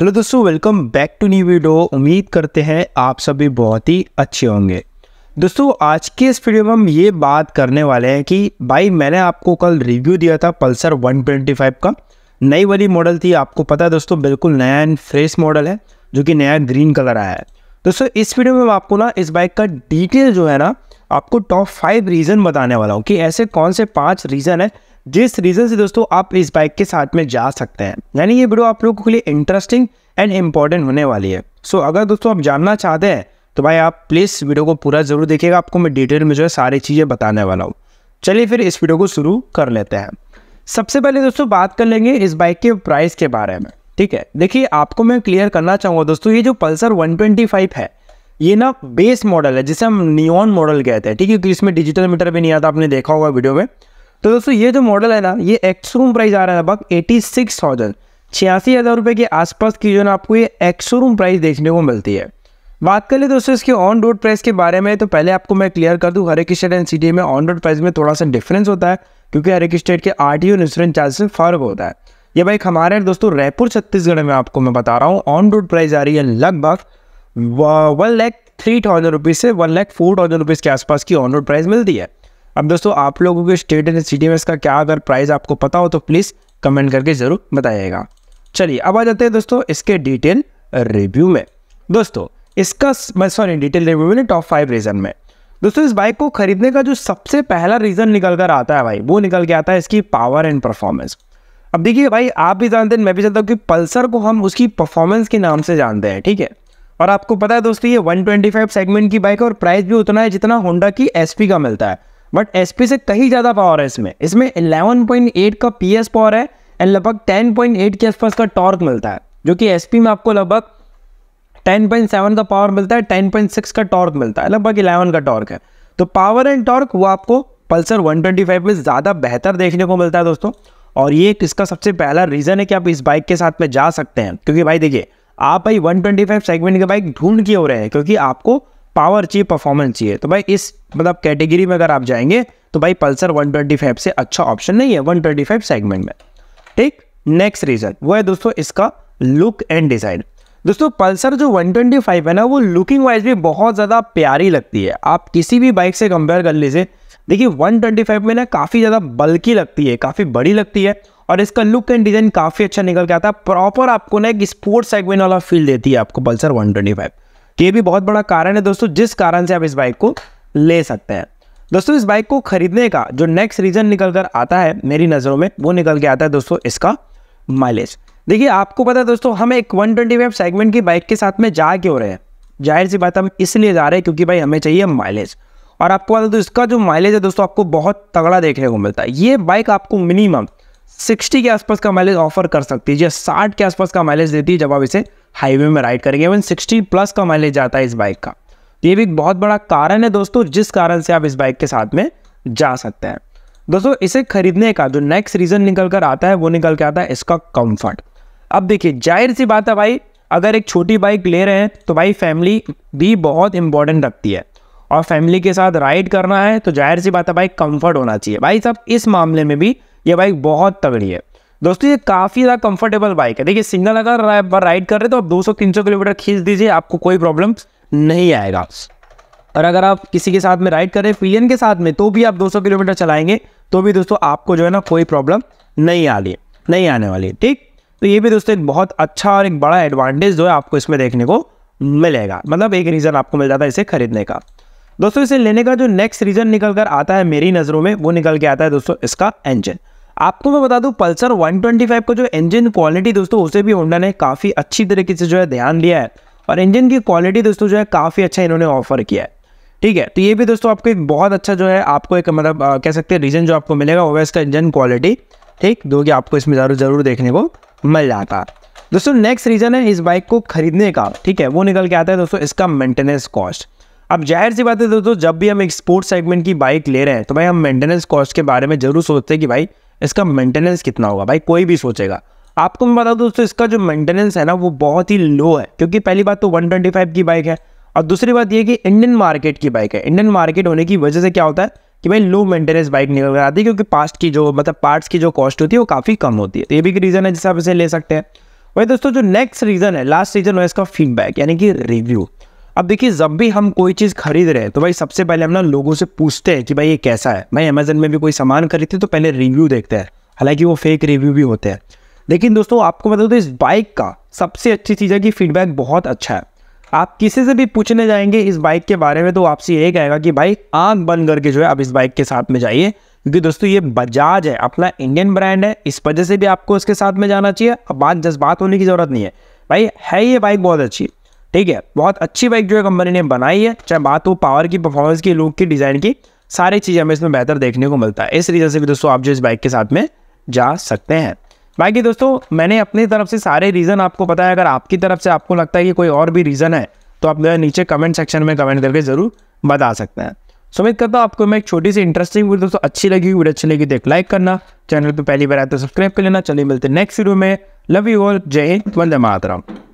hello दोस्तों welcome back to new video उम्मीद करते हैं आप सभी बहुत ही अच्छे होंगे दोस्तों आज के इस वीडियो में हम ये बात करने वाले हैं कि भाई मैंने आपको कल रिव्यू दिया था पल्सर 125 का नई वाली मॉडल थी आपको पता है दोस्तों बिल्कुल नया एंड फ्रेश मॉडल है जो कि नया ग्रीन कलर आया है दोस्तों इस वीडियो में मैं आपको ना इस बाइक का डिटेल जो है ना आपको टॉप फाइव रीज़न बताने वाला हूँ कि ऐसे कौन से पाँच रीज़न है जिस रीज़न से दोस्तों आप इस बाइक के साथ में जा सकते हैं यानी ये वीडियो आप लोगों के लिए इंटरेस्टिंग एंड इम्पॉर्टेंट होने वाली है सो so, अगर दोस्तों आप जानना चाहते हैं तो भाई आप प्लीज़ वीडियो को पूरा ज़रूर देखिएगा आपको मैं डिटेल में जो है सारी चीज़ें बताने वाला हूँ चलिए फिर इस वीडियो को शुरू कर लेते हैं सबसे पहले दोस्तों बात कर लेंगे इस बाइक के प्राइस के बारे में ठीक है देखिए आपको मैं क्लियर करना चाहूँगा दोस्तों ये जो पल्सर 125 है ये ना बेस मॉडल है जिसे हम नियॉन मॉडल कहते हैं ठीक है क्योंकि इसमें डिजिटल मीटर भी नहीं आता आपने देखा होगा वीडियो में तो दोस्तों ये जो मॉडल है ना ये एक्सरूम प्राइस आ रहा है लगभग एटी सिक्स थाउजेंड छियासी हज़ार रुपये के आसपास की जो ना आपको ये एक्सरूम प्राइस देखने को मिलती है बात कर ले दोस्तों इसके ऑन रोड प्राइस के बारे में तो पहले आपको मैं क्लियर कर दूँ हर एक स्टेट एंड सिटी में ऑन रोड प्राइस में थोड़ा सा डिफरेंस होता है क्योंकि हर एक स्टेट के R T O insurance charge से फ़र्क होता है ये बाइक हमारे दोस्तों रायपुर छत्तीसगढ़ में आपको मैं बता रहा हूँ ऑन रोड प्राइस आ रही है लगभग one lakh three thousand rupees से one lakh four thousand rupees के आसपास की ऑन रोड प्राइस मिलती है अब दोस्तों आप लोगों के स्टेट एंड सिटी में इसका क्या अगर प्राइस आपको पता हो तो प्लीज़ कमेंट करके ज़रूर बताइएगा चलिए अब आ जाते हैं दोस्तों इसके डिटेल रिव्यू में दोस्तों इसका सॉरी डिटेल रिव्यू में टॉप फाइव रीज़न में दोस्तों इस बाइक को खरीदने का जो सबसे पहला रीज़न निकल कर आता है भाई वो निकल के आता है इसकी पावर एंड परफॉर्मेंस अब देखिए भाई आप भी जानते हैं मैं भी जानता हूँ कि पल्सर को हम उसकी परफॉर्मेंस के नाम से जानते हैं ठीक है और आपको पता है दोस्तों ये 125 सेगमेंट की बाइक है और प्राइस भी उतना है जितना होंडा की एसपी का मिलता है बट एसपी से कहीं ज़्यादा पावर है इसमें इसमें 11.8 का पी पावर है एंड लगभग टेन के आसपास का टॉर्क मिलता है जो कि एस में आपको लगभग 10.7 का पावर मिलता है 10.6 का टॉर्क मिलता है लगभग 11 का टॉर्क है तो पावर एंड टॉर्क वो आपको पल्सर 125 में ज़्यादा बेहतर देखने को मिलता है दोस्तों और ये इसका सबसे पहला रीज़न है कि आप इस बाइक के साथ में जा सकते हैं क्योंकि भाई देखिए आप भाई 125 सेगमेंट की बाइक ढूंढ के हो रहे हैं क्योंकि आपको पावर चाहिए परफॉर्मेंस चाहिए तो भाई इस मतलब कैटेगरी में अगर आप जाएंगे तो भाई पल्सर 125 से अच्छा ऑप्शन नहीं है 125 सेगमेंट में ठीक नेक्स्ट रीज़न वो है दोस्तों इसका लुक एंड डिज़ाइन दोस्तों पल्सर जो 125 है ना वो लुकिंग वाइज भी बहुत ज़्यादा प्यारी लगती है आप किसी भी बाइक से कंपेयर कर लीजिए देखिए 125 में ना काफ़ी ज़्यादा बल्कि लगती है काफ़ी बड़ी लगती है और इसका लुक एंड डिज़ाइन काफ़ी अच्छा निकल के आता है प्रॉपर आपको ना एक स्पोर्ट्स सेगमेंट वाला फील देती है आपको पल्सर 125 ये भी बहुत बड़ा कारण है दोस्तों जिस कारण से आप इस बाइक को ले सकते हैं दोस्तों इस बाइक को खरीदने का जो नेक्स्ट रीजन निकल कर आता है मेरी नज़रों में वो निकल के आता है दोस्तों इसका माइलेज देखिए आपको पता है दोस्तों हम एक 125 सेगमेंट की बाइक के साथ में जा क्यों रहे हैं जाहिर सी बात हम इसलिए जा रहे हैं क्योंकि भाई हमें चाहिए माइलेज और आपको पता तो इसका जो माइलेज है दोस्तों आपको बहुत तगड़ा देखने को मिलता है ये बाइक आपको मिनिमम 60 के आसपास का माइलेज ऑफर कर सकती है या हाँ, 60 के आसपास का माइलेज देती है जब आप इसे हाईवे में राइड करेंगे इवन 60 प्लस का माइलेज जाता है इस बाइक का तो ये भी एक बहुत बड़ा कारण है दोस्तों जिस कारण से आप इस बाइक के साथ में जा सकते हैं दोस्तों इसे खरीदने का जो नेक्स्ट रीज़न निकल कर आता है वो निकल के आता है इसका कम्फर्ट अब देखिए जाहिर सी बात है भाई अगर एक छोटी बाइक ले रहे हैं तो भाई फैमिली भी बहुत इंपॉर्टेंट रखती है और फैमिली के साथ राइड करना है तो जाहिर सी बात है भाई कंफर्ट होना चाहिए भाई साहब इस मामले में भी ये बाइक बहुत तगड़ी है दोस्तों ये काफ़ी ज़्यादा कंफर्टेबल बाइक है देखिए सिग्नल अगर राइड कर रहे तो आप 200-300 किलोमीटर खींच दीजिए आपको कोई प्रॉब्लम नहीं आएगा और अगर आप किसी के साथ में राइड कर रहे हैं के साथ में तो भी आप 200 किलोमीटर चलाएंगे तो भी दोस्तों आपको जो है ना कोई प्रॉब्लम नहीं आ रही नहीं आने वाली ठीक तो ये भी दोस्तों एक बहुत अच्छा और एक बड़ा एडवांटेज जो है आपको इसमें देखने को मिलेगा मतलब एक रीज़न आपको मिल जाता है इसे खरीदने का दोस्तों इसे लेने का जो नेक्स्ट रीजन निकल कर आता है मेरी नज़रों में वो निकल के आता है दोस्तों इसका इंजन आपको मैं बता दूं पल्सर 125 का जो इंजन क्वालिटी दोस्तों उसे भी होंडा ने काफ़ी अच्छी तरीके से जो है ध्यान दिया है और इंजन की क्वालिटी दोस्तों जो है काफ़ी अच्छा इन्होंने ऑफर किया है ठीक है तो ये भी दोस्तों आपको एक बहुत अच्छा जो है आपको एक मतलब कह सकते हैं रीजन जो आपको मिलेगा वो है इसका इंजन क्वालिटी ठीक जो कि आपको इसमें ज़रूर ज़रूर देखने को मिल जाता है दोस्तों नेक्स्ट रीज़न है इस बाइक को खरीदने का ठीक है वो निकल के आता है दोस्तों इसका मेंटेनेंस कॉस्ट अब जाहिर सी बात है दोस्तों जब भी हम एक्सपोर्ट सेगमेंट की बाइक ले रहे हैं तो भाई हम मेंटेनेंस कॉस्ट के बारे में जरूर सोचते हैं कि भाई इसका मेंटेनेंस कितना होगा भाई कोई भी सोचेगा आपको मैं बता दूँ दोस्तों इसका जो मेंटेनेंस है ना वो बहुत ही लो है क्योंकि पहली बात तो 125 की बाइक है और दूसरी बात ये कि इंडियन मार्केट की बाइक है इंडियन मार्केट होने की वजह से क्या होता है कि भाई लो मेंटेनेंस बाइक निकल कर आती है क्योंकि पास्ट की जो मतलब पार्ट्स की जो कॉस्ट होती है वो काफ़ी कम होती है तो ये भी एक रीज़न है जिससे आप इसे ले सकते हैं वही दोस्तों जो नेक्स्ट रीज़न है लास्ट रीज़न है इसका फीडबैक यानी कि रिव्यू अब देखिए जब भी हम कोई चीज़ खरीद रहे हैं तो भाई सबसे पहले हम ना लोगों से पूछते हैं कि भाई ये कैसा है भाई अमेजन में भी कोई सामान खरीदते तो पहले रिव्यू देखते हैं हालांकि वो फेक रिव्यू भी होते हैं लेकिन दोस्तों आपको बता दो इस बाइक का सबसे अच्छी चीज़ है कि फीडबैक बहुत अच्छा है आप किसी से भी पूछने जाएंगे इस बाइक के बारे में तो आपसे यही कहेगा कि भाई आँख बंद करके जो है आप इस बाइक के साथ में जाइए क्योंकि दोस्तों ये बजाज है अपना इंडियन ब्रांड है इस वजह से भी आपको इसके साथ में जाना चाहिए अब बात जज्बात होने की ज़रूरत नहीं है भाई है ये बाइक बहुत अच्छी ठीक है बहुत अच्छी बाइक जो है कंपनी ने बनाई है चाहे बात हो पावर की परफॉर्मेंस की लुक की डिज़ाइन की सारी चीज़ें हमें इसमें बेहतर देखने को मिलता है इस रीज़न से भी दोस्तों आप जो इस बाइक के साथ में जा सकते हैं बाकी दोस्तों मैंने अपनी तरफ से सारे रीज़न आपको पता है अगर आपकी तरफ से आपको लगता है कि कोई और भी रीज़न है तो आप नीचे कमेंट सेक्शन में कमेंट करके ज़रूर बता सकते हैं सुमित करता हूँ आपको मैं एक छोटी सी इंटरेस्टिंग वीडियो दोस्तों अच्छी लगी वीडियो अच्छी लगी तो एक लाइक करना चैनल पर पहली बार आए तो सब्सक्राइब कर लेना चलिए मिलते हैं नेक्स्ट वीडियो में लव यू ऑल जय हिंद वंदे मातराम